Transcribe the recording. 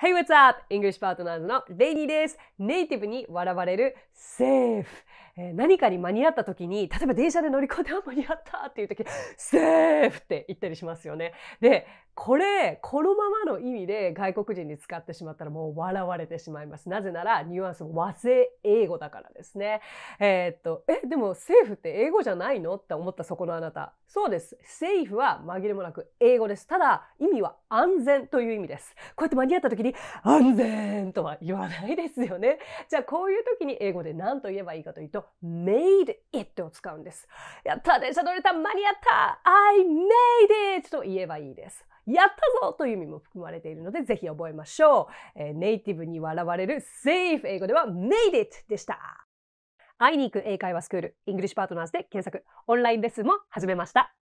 Hey, what's up? English Partners のレイニーです。ネイティブに笑われるセーフ。え何かに間に合った時に例えば電車で乗り込んで間に合ったっていう時セーフって言ったりしますよね。でこれこのままの意味で外国人に使ってしまったらもう笑われてしまいます。なぜならニュアンス和製英語だからですね。えー、っとえでもセーフって英語じゃないのって思ったそこのあなたそうです。セーフは紛れもなく英語です。ただ意味は安全という意味です。こうやって間に合った時に安全とは言わないですよね。じゃあこういう時に英語で何と言えばいいかというとと made it を使うんです。やった電車乗れた間に合った !I made it! と言えばいいです。やったぞという意味も含まれているので、ぜひ覚えましょう。えー、ネイティブに笑われる safe 英語では made it でした。会いに行く英会話スクール、イングリッシュパートナーズで検索、オンラインレッスンも始めました。